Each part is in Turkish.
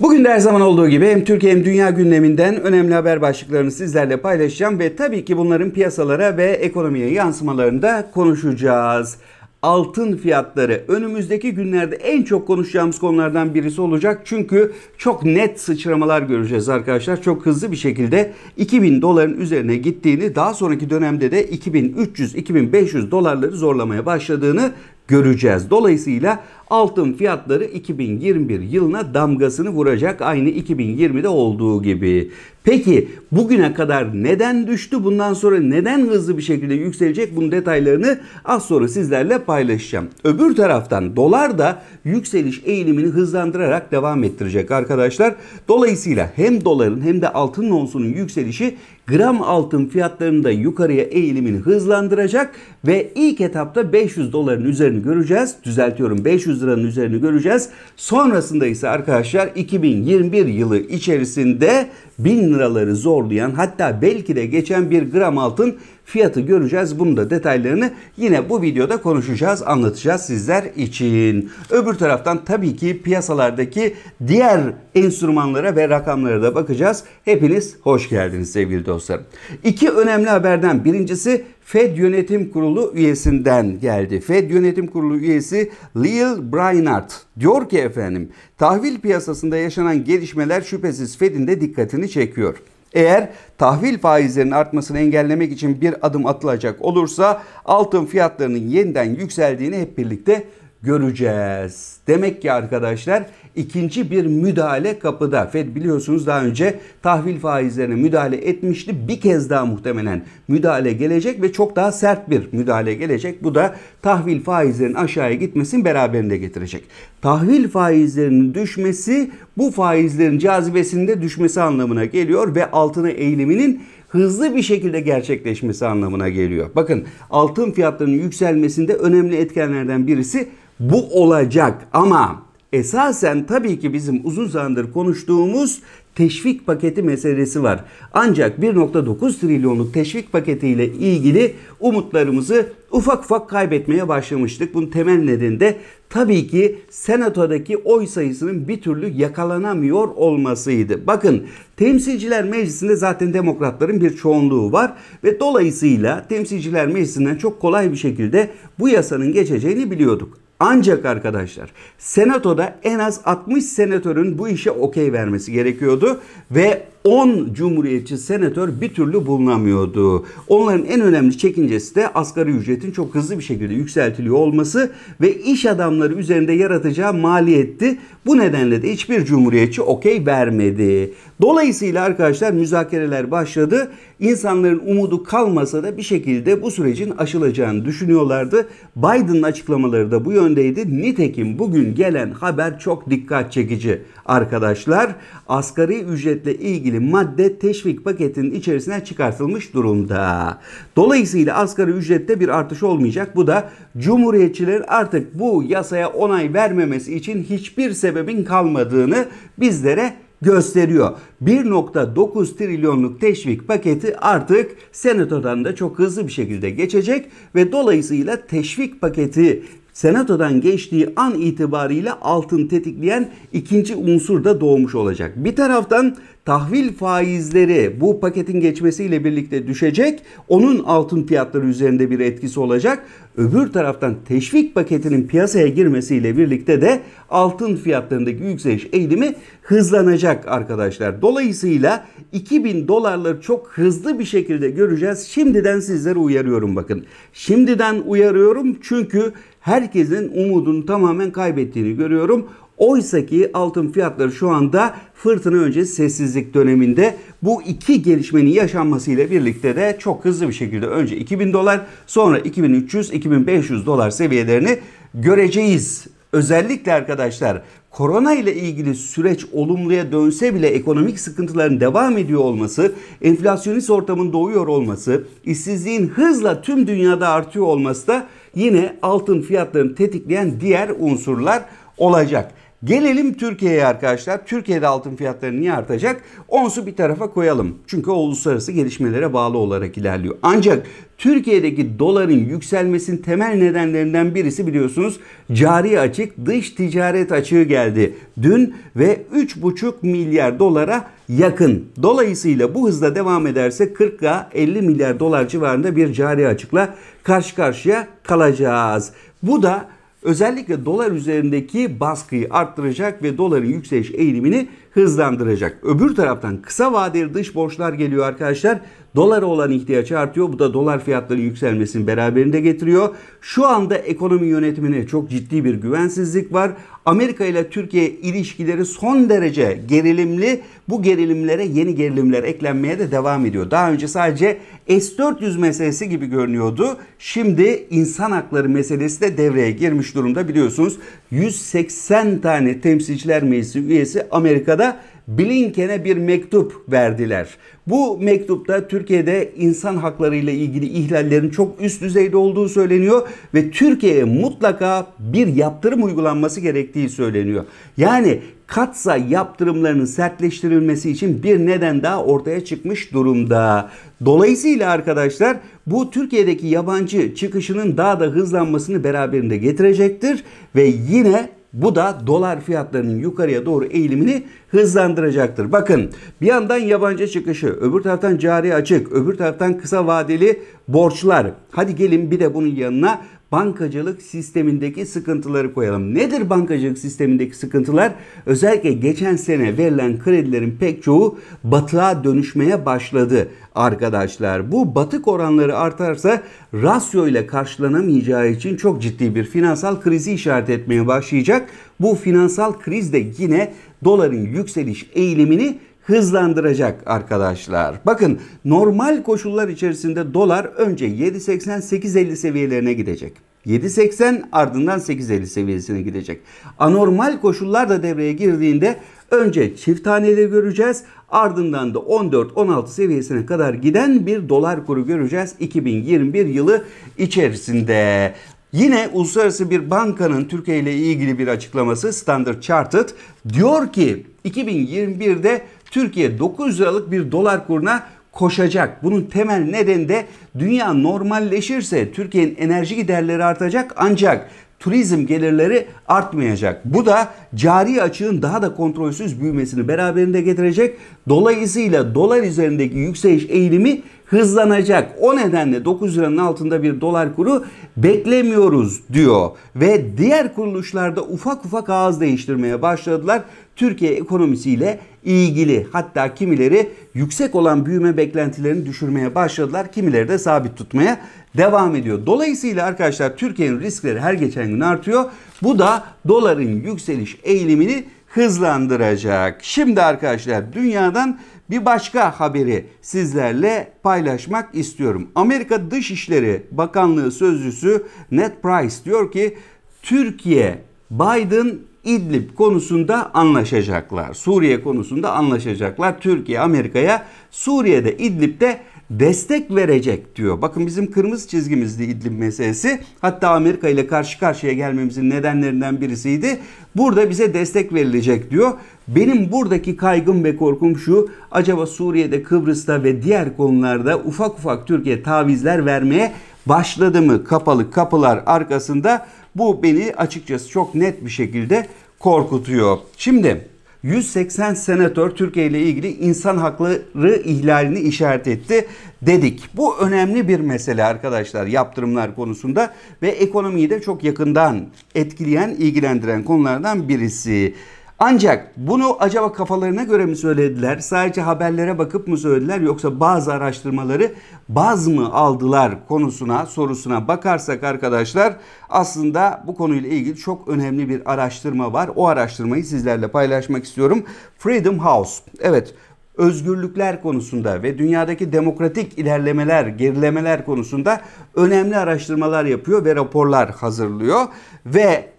Bugün de her zaman olduğu gibi hem Türkiye hem dünya gündeminden önemli haber başlıklarını sizlerle paylaşacağım ve tabii ki bunların piyasalara ve ekonomiye yansımalarında konuşacağız. Altın fiyatları önümüzdeki günlerde en çok konuşacağımız konulardan birisi olacak. Çünkü çok net sıçramalar göreceğiz arkadaşlar. Çok hızlı bir şekilde 2000 doların üzerine gittiğini, daha sonraki dönemde de 2300-2500 dolarları zorlamaya başladığını göreceğiz. Dolayısıyla altın fiyatları 2021 yılına damgasını vuracak aynı 2020'de olduğu gibi. Peki bugüne kadar neden düştü? Bundan sonra neden hızlı bir şekilde yükselecek? Bunun detaylarını az sonra sizlerle paylaşacağım. Öbür taraftan dolar da yükseliş eğilimini hızlandırarak devam ettirecek arkadaşlar. Dolayısıyla hem doların hem de altın onsunun yükselişi gram altın fiyatlarında yukarıya eğilimini hızlandıracak ve ilk etapta 500 doların üzerini göreceğiz. Düzeltiyorum 500 liranın üzerini göreceğiz. Sonrasında ise arkadaşlar 2021 yılı içerisinde 1000 liraları zorlayan hatta belki de geçen bir gram altın fiyatı göreceğiz. Bunun da detaylarını yine bu videoda konuşacağız, anlatacağız sizler için. Öbür taraftan tabii ki piyasalardaki diğer enstrümanlara ve rakamlara da bakacağız. Hepiniz hoş geldiniz sevgili dostlarım. İki önemli haberden birincisi Fed Yönetim Kurulu üyesinden geldi. Fed Yönetim Kurulu üyesi Lil Brainard diyor ki efendim tahvil piyasasında yaşanan gelişmeler şüphesiz Fed'in de dikkatini çekiyor. Eğer tahvil faizlerinin artmasını engellemek için bir adım atılacak olursa altın fiyatlarının yeniden yükseldiğini hep birlikte göreceğiz. Demek ki arkadaşlar ikinci bir müdahale kapıda. Fed biliyorsunuz daha önce tahvil faizlerine müdahale etmişti. Bir kez daha muhtemelen müdahale gelecek ve çok daha sert bir müdahale gelecek. Bu da tahvil faizlerinin aşağıya gitmesini beraberinde getirecek. Tahvil faizlerinin düşmesi bu faizlerin cazibesinde düşmesi anlamına geliyor ve altına eğiliminin hızlı bir şekilde gerçekleşmesi anlamına geliyor. Bakın altın fiyatlarının yükselmesinde önemli etkenlerden birisi bu olacak ama esasen tabii ki bizim uzun zamandır konuştuğumuz teşvik paketi meselesi var. Ancak 1.9 trilyonluk teşvik paketiyle ilgili umutlarımızı ufak ufak kaybetmeye başlamıştık. Bunun temel nedeni de tabii ki senatodaki oy sayısının bir türlü yakalanamıyor olmasıydı. Bakın temsilciler meclisinde zaten demokratların bir çoğunluğu var ve dolayısıyla temsilciler meclisinden çok kolay bir şekilde bu yasanın geçeceğini biliyorduk. Ancak arkadaşlar senatoda en az 60 senatörün bu işe okey vermesi gerekiyordu ve 10 cumhuriyetçi senatör bir türlü bulunamıyordu. Onların en önemli çekincesi de asgari ücretin çok hızlı bir şekilde yükseltiliyor olması ve iş adamları üzerinde yaratacağı maliyetti. Bu nedenle de hiçbir cumhuriyetçi okey vermedi. Dolayısıyla arkadaşlar müzakereler başladı. İnsanların umudu kalmasa da bir şekilde bu sürecin aşılacağını düşünüyorlardı. Biden'ın açıklamaları da bu yöndeydi. Nitekim bugün gelen haber çok dikkat çekici arkadaşlar. Asgari ücretle ilgili ilgili madde teşvik paketinin içerisine çıkartılmış durumda. Dolayısıyla asgari ücrette bir artış olmayacak. Bu da Cumhuriyetçilerin artık bu yasaya onay vermemesi için hiçbir sebebin kalmadığını bizlere gösteriyor. 1.9 trilyonluk teşvik paketi artık senatodan da çok hızlı bir şekilde geçecek ve dolayısıyla teşvik paketi senatodan geçtiği an itibariyle altın tetikleyen ikinci unsur da doğmuş olacak. Bir taraftan tahvil faizleri bu paketin geçmesiyle birlikte düşecek. Onun altın fiyatları üzerinde bir etkisi olacak. Öbür taraftan teşvik paketinin piyasaya girmesiyle birlikte de altın fiyatlarındaki yükseliş eğilimi hızlanacak arkadaşlar. Dolayısıyla 2000 dolarları çok hızlı bir şekilde göreceğiz. Şimdiden sizlere uyarıyorum bakın. Şimdiden uyarıyorum çünkü herkesin umudunu tamamen kaybettiğini görüyorum. Oysa ki altın fiyatları şu anda fırtına öncesi sessizlik döneminde bu iki gelişmenin yaşanmasıyla birlikte de çok hızlı bir şekilde önce 2000 dolar sonra 2300-2500 dolar seviyelerini göreceğiz. Özellikle arkadaşlar korona ile ilgili süreç olumluya dönse bile ekonomik sıkıntıların devam ediyor olması, enflasyonist ortamın doğuyor olması, işsizliğin hızla tüm dünyada artıyor olması da yine altın fiyatlarını tetikleyen diğer unsurlar olacak. Gelelim Türkiye'ye arkadaşlar. Türkiye'de altın fiyatları niye artacak? Onsu bir tarafa koyalım. Çünkü o uluslararası gelişmelere bağlı olarak ilerliyor. Ancak Türkiye'deki doların yükselmesinin temel nedenlerinden birisi biliyorsunuz cari açık dış ticaret açığı geldi dün ve 3,5 milyar dolara yakın. Dolayısıyla bu hızla devam ederse 40'a 50 milyar dolar civarında bir cari açıkla karşı karşıya kalacağız. Bu da özellikle dolar üzerindeki baskıyı arttıracak ve doların yükseliş eğilimini hızlandıracak. Öbür taraftan kısa vadeli dış borçlar geliyor arkadaşlar. Dolara olan ihtiyaç artıyor. Bu da dolar fiyatları yükselmesini beraberinde getiriyor. Şu anda ekonomi yönetimine çok ciddi bir güvensizlik var. Amerika ile Türkiye ilişkileri son derece gerilimli. Bu gerilimlere yeni gerilimler eklenmeye de devam ediyor. Daha önce sadece S-400 meselesi gibi görünüyordu. Şimdi insan hakları meselesi de devreye girmiş durumda biliyorsunuz. 180 tane temsilciler meclisi üyesi Amerika'da Amerika'da Blinken'e bir mektup verdiler. Bu mektupta Türkiye'de insan hakları ile ilgili ihlallerin çok üst düzeyde olduğu söyleniyor ve Türkiye'ye mutlaka bir yaptırım uygulanması gerektiği söyleniyor. Yani katsa yaptırımlarının sertleştirilmesi için bir neden daha ortaya çıkmış durumda. Dolayısıyla arkadaşlar bu Türkiye'deki yabancı çıkışının daha da hızlanmasını beraberinde getirecektir ve yine bu da dolar fiyatlarının yukarıya doğru eğilimini hızlandıracaktır. Bakın bir yandan yabancı çıkışı, öbür taraftan cari açık, öbür taraftan kısa vadeli borçlar. Hadi gelin bir de bunun yanına bankacılık sistemindeki sıkıntıları koyalım. Nedir bankacılık sistemindeki sıkıntılar? Özellikle geçen sene verilen kredilerin pek çoğu batığa dönüşmeye başladı arkadaşlar. Bu batık oranları artarsa rasyo ile karşılanamayacağı için çok ciddi bir finansal krizi işaret etmeye başlayacak. Bu finansal kriz de yine doların yükseliş eğilimini hızlandıracak arkadaşlar. Bakın normal koşullar içerisinde dolar önce 7.80-8.50 seviyelerine gidecek. 7.80 ardından 8.50 seviyesine gidecek. Anormal koşullar da devreye girdiğinde önce çift taneleri göreceğiz. Ardından da 14-16 seviyesine kadar giden bir dolar kuru göreceğiz 2021 yılı içerisinde. Yine uluslararası bir bankanın Türkiye ile ilgili bir açıklaması Standard Chartered diyor ki 2021'de Türkiye 9 liralık bir dolar kuruna koşacak. Bunun temel nedeni de dünya normalleşirse Türkiye'nin enerji giderleri artacak ancak turizm gelirleri artmayacak. Bu da cari açığın daha da kontrolsüz büyümesini beraberinde getirecek. Dolayısıyla dolar üzerindeki yükseliş eğilimi hızlanacak. O nedenle 9 liranın altında bir dolar kuru beklemiyoruz diyor. Ve diğer kuruluşlarda ufak ufak ağız değiştirmeye başladılar. Türkiye ekonomisiyle ilgili hatta kimileri yüksek olan büyüme beklentilerini düşürmeye başladılar. Kimileri de sabit tutmaya devam ediyor. Dolayısıyla arkadaşlar Türkiye'nin riskleri her geçen gün artıyor. Bu da doların yükseliş eğilimini hızlandıracak. Şimdi arkadaşlar dünyadan bir başka haberi sizlerle paylaşmak istiyorum. Amerika Dışişleri Bakanlığı sözcüsü Ned Price diyor ki Türkiye Biden İdlib konusunda anlaşacaklar. Suriye konusunda anlaşacaklar. Türkiye Amerika'ya Suriye'de İdlib'de destek verecek diyor. Bakın bizim kırmızı çizgimizdi İdlib meselesi. Hatta Amerika ile karşı karşıya gelmemizin nedenlerinden birisiydi. Burada bize destek verilecek diyor. Benim buradaki kaygım ve korkum şu. Acaba Suriye'de, Kıbrıs'ta ve diğer konularda ufak ufak Türkiye tavizler vermeye başladı mı? Kapalı kapılar arkasında bu beni açıkçası çok net bir şekilde korkutuyor. Şimdi 180 senatör Türkiye ile ilgili insan hakları ihlalini işaret etti dedik. Bu önemli bir mesele arkadaşlar yaptırımlar konusunda ve ekonomiyi de çok yakından etkileyen, ilgilendiren konulardan birisi. Ancak bunu acaba kafalarına göre mi söylediler? Sadece haberlere bakıp mı söylediler yoksa bazı araştırmaları baz mı aldılar konusuna, sorusuna bakarsak arkadaşlar aslında bu konuyla ilgili çok önemli bir araştırma var. O araştırmayı sizlerle paylaşmak istiyorum. Freedom House. Evet, özgürlükler konusunda ve dünyadaki demokratik ilerlemeler, gerilemeler konusunda önemli araştırmalar yapıyor ve raporlar hazırlıyor ve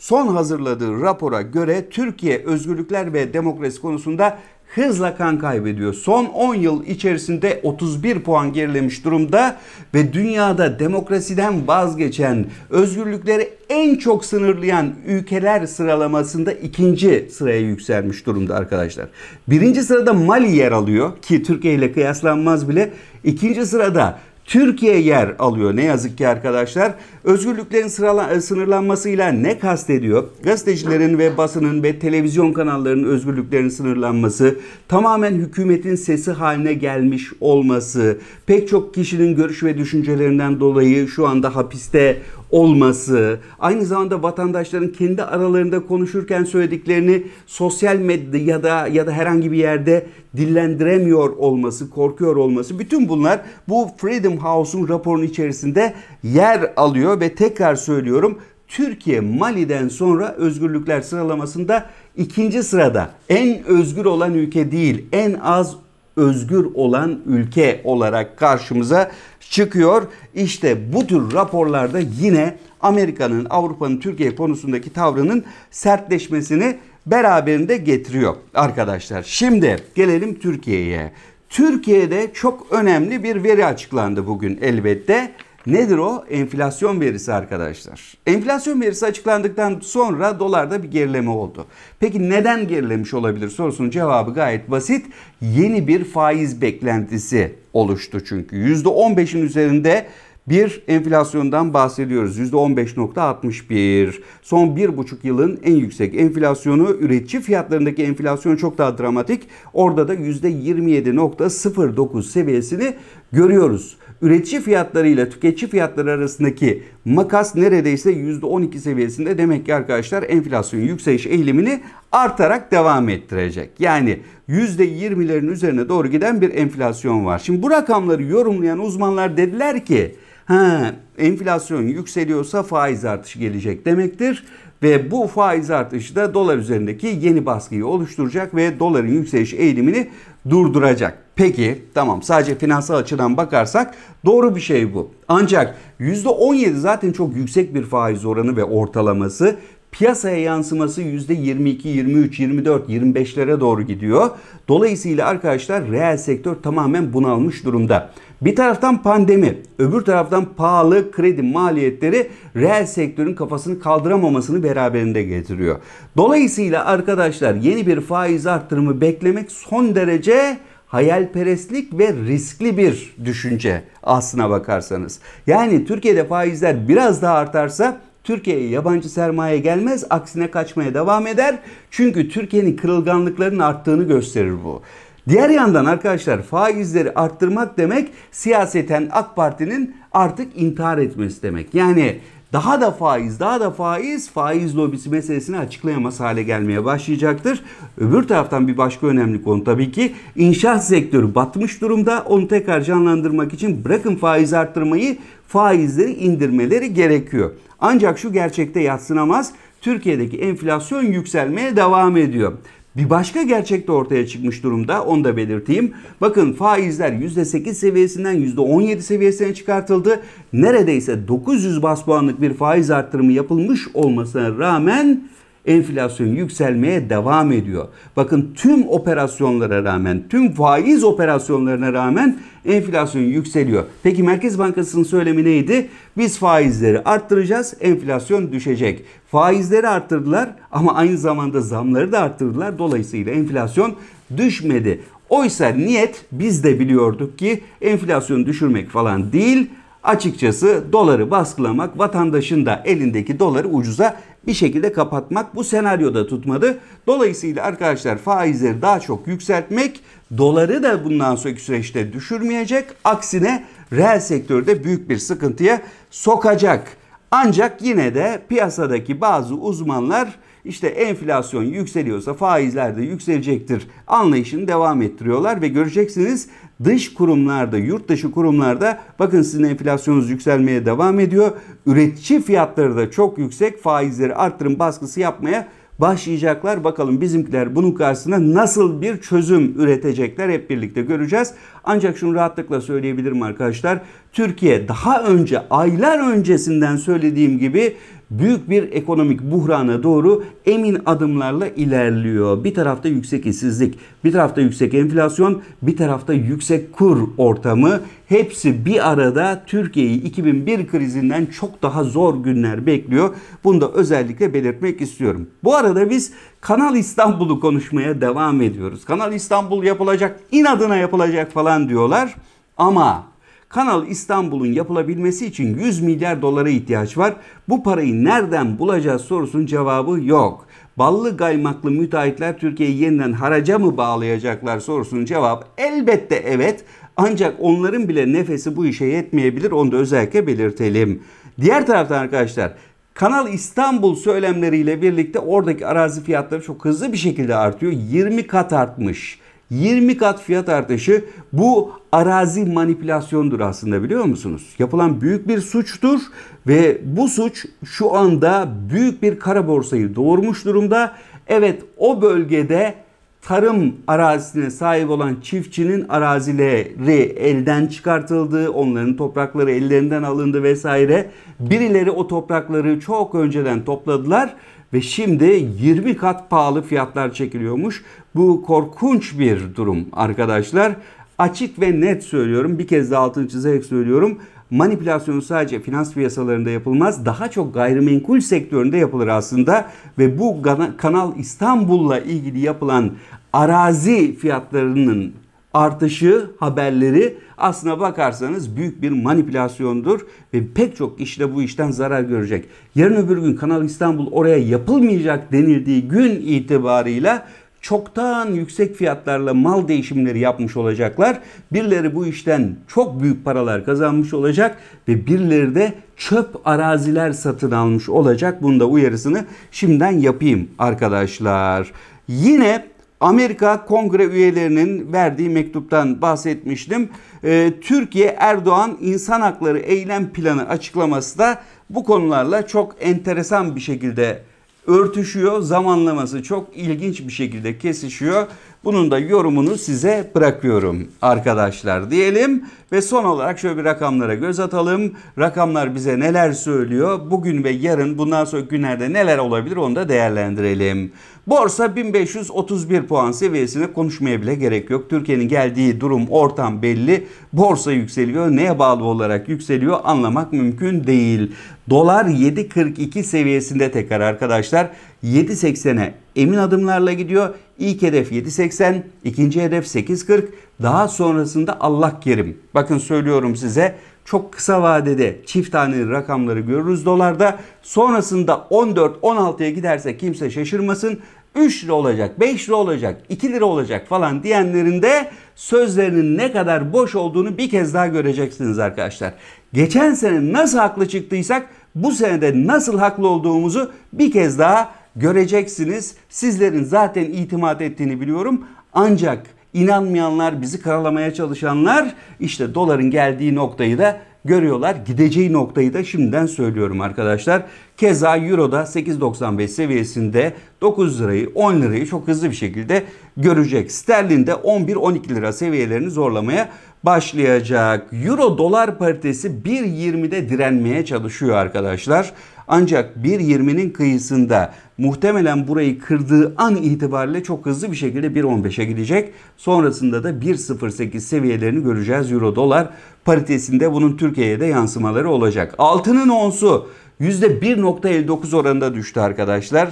Son hazırladığı rapora göre Türkiye özgürlükler ve demokrasi konusunda hızla kan kaybediyor. Son 10 yıl içerisinde 31 puan gerilemiş durumda ve dünyada demokrasiden vazgeçen, özgürlükleri en çok sınırlayan ülkeler sıralamasında ikinci sıraya yükselmiş durumda arkadaşlar. Birinci sırada Mali yer alıyor ki Türkiye ile kıyaslanmaz bile. İkinci sırada Türkiye yer alıyor ne yazık ki arkadaşlar. Özgürlüklerin sırala, e, sınırlanmasıyla ne kastediyor? Gazetecilerin ve basının ve televizyon kanallarının özgürlüklerinin sınırlanması, tamamen hükümetin sesi haline gelmiş olması, pek çok kişinin görüş ve düşüncelerinden dolayı şu anda hapiste olması, aynı zamanda vatandaşların kendi aralarında konuşurken söylediklerini sosyal medyada ya da ya da herhangi bir yerde dillendiremiyor olması, korkuyor olması bütün bunlar bu Freedom House'un raporunun içerisinde yer alıyor ve tekrar söylüyorum Türkiye Mali'den sonra özgürlükler sıralamasında ikinci sırada en özgür olan ülke değil en az özgür olan ülke olarak karşımıza çıkıyor. İşte bu tür raporlarda yine Amerika'nın Avrupa'nın Türkiye konusundaki tavrının sertleşmesini beraberinde getiriyor arkadaşlar. Şimdi gelelim Türkiye'ye. Türkiye'de çok önemli bir veri açıklandı bugün elbette. Nedir o? Enflasyon verisi arkadaşlar. Enflasyon verisi açıklandıktan sonra dolarda bir gerileme oldu. Peki neden gerilemiş olabilir sorusunun cevabı gayet basit. Yeni bir faiz beklentisi oluştu çünkü. %15'in üzerinde bir enflasyondan bahsediyoruz. %15.61. Son bir buçuk yılın en yüksek enflasyonu üretici fiyatlarındaki enflasyon çok daha dramatik. Orada da %27.09 seviyesini görüyoruz üretici fiyatlarıyla tüketici fiyatları arasındaki makas neredeyse %12 seviyesinde demek ki arkadaşlar enflasyon yükseliş eğilimini artarak devam ettirecek. Yani %20'lerin üzerine doğru giden bir enflasyon var. Şimdi bu rakamları yorumlayan uzmanlar dediler ki ha, enflasyon yükseliyorsa faiz artışı gelecek demektir. Ve bu faiz artışı da dolar üzerindeki yeni baskıyı oluşturacak ve doların yükseliş eğilimini durduracak. Peki tamam sadece finansal açıdan bakarsak doğru bir şey bu. Ancak %17 zaten çok yüksek bir faiz oranı ve ortalaması piyasaya yansıması %22, 23, 24, 25'lere doğru gidiyor. Dolayısıyla arkadaşlar reel sektör tamamen bunalmış durumda. Bir taraftan pandemi, öbür taraftan pahalı kredi maliyetleri reel sektörün kafasını kaldıramamasını beraberinde getiriyor. Dolayısıyla arkadaşlar yeni bir faiz arttırımı beklemek son derece hayalperestlik ve riskli bir düşünce aslına bakarsanız. Yani Türkiye'de faizler biraz daha artarsa Türkiye'ye yabancı sermaye gelmez, aksine kaçmaya devam eder. Çünkü Türkiye'nin kırılganlıklarının arttığını gösterir bu. Diğer yandan arkadaşlar faizleri arttırmak demek siyaseten AK Parti'nin artık intihar etmesi demek. Yani daha da faiz, daha da faiz, faiz lobisi meselesini açıklayamaz hale gelmeye başlayacaktır. Öbür taraftan bir başka önemli konu tabii ki inşaat sektörü batmış durumda. Onu tekrar canlandırmak için bırakın faiz arttırmayı, faizleri indirmeleri gerekiyor. Ancak şu gerçekte yatsınamaz. Türkiye'deki enflasyon yükselmeye devam ediyor. Bir başka gerçek de ortaya çıkmış durumda. Onu da belirteyim. Bakın faizler %8 seviyesinden %17 seviyesine çıkartıldı. Neredeyse 900 bas puanlık bir faiz arttırımı yapılmış olmasına rağmen enflasyon yükselmeye devam ediyor. Bakın tüm operasyonlara rağmen, tüm faiz operasyonlarına rağmen enflasyon yükseliyor. Peki Merkez Bankası'nın söylemi neydi? Biz faizleri arttıracağız, enflasyon düşecek. Faizleri arttırdılar ama aynı zamanda zamları da arttırdılar. Dolayısıyla enflasyon düşmedi. Oysa niyet biz de biliyorduk ki enflasyonu düşürmek falan değil, açıkçası doları baskılamak, vatandaşın da elindeki doları ucuza bir şekilde kapatmak bu senaryoda tutmadı. Dolayısıyla arkadaşlar faizleri daha çok yükseltmek doları da bundan sonraki süreçte düşürmeyecek. Aksine reel sektörde büyük bir sıkıntıya sokacak. Ancak yine de piyasadaki bazı uzmanlar işte enflasyon yükseliyorsa faizler de yükselecektir anlayışını devam ettiriyorlar ve göreceksiniz dış kurumlarda, yurt dışı kurumlarda bakın sizin enflasyonunuz yükselmeye devam ediyor. Üretici fiyatları da çok yüksek faizleri arttırım baskısı yapmaya başlayacaklar. Bakalım bizimkiler bunun karşısına nasıl bir çözüm üretecekler hep birlikte göreceğiz. Ancak şunu rahatlıkla söyleyebilirim arkadaşlar. Türkiye daha önce aylar öncesinden söylediğim gibi büyük bir ekonomik buhrana doğru emin adımlarla ilerliyor. Bir tarafta yüksek işsizlik, bir tarafta yüksek enflasyon, bir tarafta yüksek kur ortamı. Hepsi bir arada Türkiye'yi 2001 krizinden çok daha zor günler bekliyor. Bunu da özellikle belirtmek istiyorum. Bu arada biz Kanal İstanbul'u konuşmaya devam ediyoruz. Kanal İstanbul yapılacak, inadına yapılacak falan diyorlar. Ama Kanal İstanbul'un yapılabilmesi için 100 milyar dolara ihtiyaç var. Bu parayı nereden bulacağız sorusunun cevabı yok. Ballı gaymaklı müteahhitler Türkiye'yi yeniden haraca mı bağlayacaklar sorusunun cevabı elbette evet. Ancak onların bile nefesi bu işe yetmeyebilir. Onu da özellikle belirtelim. Diğer taraftan arkadaşlar Kanal İstanbul söylemleriyle birlikte oradaki arazi fiyatları çok hızlı bir şekilde artıyor. 20 kat artmış. 20 kat fiyat artışı bu arazi manipülasyondur aslında biliyor musunuz? Yapılan büyük bir suçtur ve bu suç şu anda büyük bir kara borsayı doğurmuş durumda. Evet o bölgede tarım arazisine sahip olan çiftçinin arazileri elden çıkartıldı, onların toprakları ellerinden alındı vesaire. Birileri o toprakları çok önceden topladılar ve şimdi 20 kat pahalı fiyatlar çekiliyormuş. Bu korkunç bir durum arkadaşlar. Açık ve net söylüyorum. Bir kez de altını çizerek söylüyorum manipülasyonu sadece finans piyasalarında yapılmaz daha çok gayrimenkul sektöründe yapılır aslında ve bu Kanal İstanbul'la ilgili yapılan arazi fiyatlarının artışı haberleri aslına bakarsanız büyük bir manipülasyondur ve pek çok işte bu işten zarar görecek. Yarın öbür gün Kanal İstanbul oraya yapılmayacak denildiği gün itibarıyla çoktan yüksek fiyatlarla mal değişimleri yapmış olacaklar. Birileri bu işten çok büyük paralar kazanmış olacak ve birileri de çöp araziler satın almış olacak. Bunda uyarısını şimdiden yapayım arkadaşlar. Yine Amerika kongre üyelerinin verdiği mektuptan bahsetmiştim. Ee, Türkiye Erdoğan insan hakları eylem planı açıklaması da bu konularla çok enteresan bir şekilde örtüşüyor. Zamanlaması çok ilginç bir şekilde kesişiyor. Bunun da yorumunu size bırakıyorum arkadaşlar diyelim. Ve son olarak şöyle bir rakamlara göz atalım. Rakamlar bize neler söylüyor? Bugün ve yarın bundan sonra günlerde neler olabilir onu da değerlendirelim. Borsa 1531 puan seviyesinde konuşmaya bile gerek yok. Türkiye'nin geldiği durum ortam belli. Borsa yükseliyor. Neye bağlı olarak yükseliyor anlamak mümkün değil. Dolar 7.42 seviyesinde tekrar arkadaşlar 7.80'e emin adımlarla gidiyor. İlk hedef 7.80, ikinci hedef 8.40, daha sonrasında Allah kerim. Bakın söylüyorum size çok kısa vadede çift tane rakamları görürüz dolarda. Sonrasında 14-16'ya giderse kimse şaşırmasın. 3 lira olacak, 5 lira olacak, 2 lira olacak falan diyenlerin de sözlerinin ne kadar boş olduğunu bir kez daha göreceksiniz arkadaşlar. Geçen sene nasıl haklı çıktıysak bu senede nasıl haklı olduğumuzu bir kez daha göreceksiniz. Sizlerin zaten itimat ettiğini biliyorum. Ancak inanmayanlar, bizi karalamaya çalışanlar işte doların geldiği noktayı da görüyorlar. Gideceği noktayı da şimdiden söylüyorum arkadaşlar. Keza Euro da 8.95 seviyesinde 9 lirayı 10 lirayı çok hızlı bir şekilde görecek. Sterlin de 11-12 lira seviyelerini zorlamaya başlayacak. Euro dolar paritesi 1.20'de direnmeye çalışıyor arkadaşlar. Ancak 1.20'nin kıyısında muhtemelen burayı kırdığı an itibariyle çok hızlı bir şekilde 1.15'e gidecek. Sonrasında da 1.08 seviyelerini göreceğiz euro dolar paritesinde bunun Türkiye'ye de yansımaları olacak. Altının onsu %1.59 oranında düştü arkadaşlar.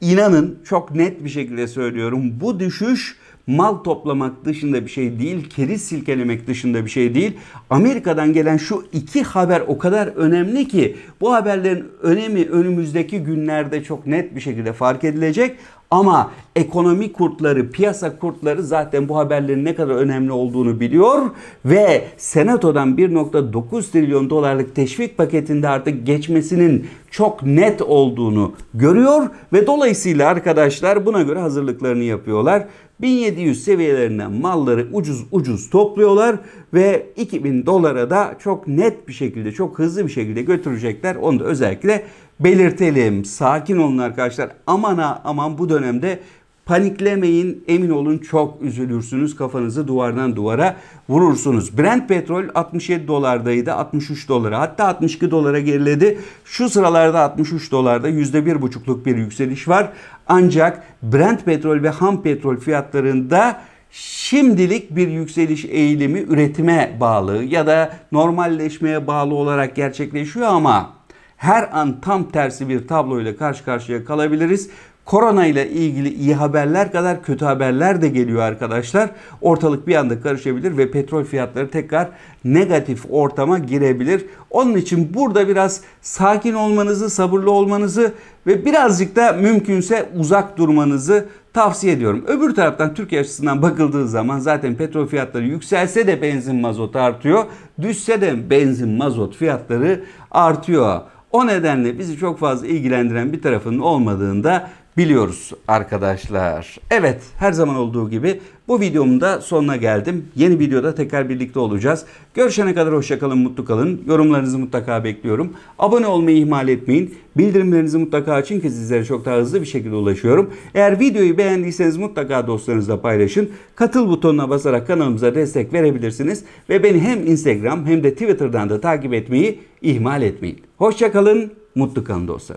İnanın çok net bir şekilde söylüyorum bu düşüş mal toplamak dışında bir şey değil, keriz silkelemek dışında bir şey değil. Amerika'dan gelen şu iki haber o kadar önemli ki bu haberlerin önemi önümüzdeki günlerde çok net bir şekilde fark edilecek. Ama ekonomi kurtları, piyasa kurtları zaten bu haberlerin ne kadar önemli olduğunu biliyor ve Senato'dan 1.9 trilyon dolarlık teşvik paketinde artık geçmesinin çok net olduğunu görüyor ve dolayısıyla arkadaşlar buna göre hazırlıklarını yapıyorlar. 1700 seviyelerine malları ucuz ucuz topluyorlar ve 2000 dolara da çok net bir şekilde, çok hızlı bir şekilde götürecekler. Onu da özellikle belirtelim. Sakin olun arkadaşlar. Aman ha aman bu dönemde paniklemeyin. Emin olun çok üzülürsünüz. Kafanızı duvardan duvara vurursunuz. Brent petrol 67 dolardaydı. 63 dolara hatta 62 dolara geriledi. Şu sıralarda 63 dolarda %1,5'luk bir yükseliş var. Ancak Brent petrol ve ham petrol fiyatlarında şimdilik bir yükseliş eğilimi üretime bağlı ya da normalleşmeye bağlı olarak gerçekleşiyor ama her an tam tersi bir tablo ile karşı karşıya kalabiliriz. Korona ile ilgili iyi haberler kadar kötü haberler de geliyor arkadaşlar. Ortalık bir anda karışabilir ve petrol fiyatları tekrar negatif ortama girebilir. Onun için burada biraz sakin olmanızı, sabırlı olmanızı ve birazcık da mümkünse uzak durmanızı tavsiye ediyorum. Öbür taraftan Türkiye açısından bakıldığı zaman zaten petrol fiyatları yükselse de benzin mazot artıyor. Düşse de benzin mazot fiyatları artıyor. O nedenle bizi çok fazla ilgilendiren bir tarafının olmadığında biliyoruz arkadaşlar. Evet her zaman olduğu gibi bu videomun da sonuna geldim. Yeni videoda tekrar birlikte olacağız. Görüşene kadar hoşçakalın, mutlu kalın. Yorumlarınızı mutlaka bekliyorum. Abone olmayı ihmal etmeyin. Bildirimlerinizi mutlaka açın ki sizlere çok daha hızlı bir şekilde ulaşıyorum. Eğer videoyu beğendiyseniz mutlaka dostlarınızla paylaşın. Katıl butonuna basarak kanalımıza destek verebilirsiniz. Ve beni hem Instagram hem de Twitter'dan da takip etmeyi ihmal etmeyin. Hoşçakalın, mutlu kalın dostlar.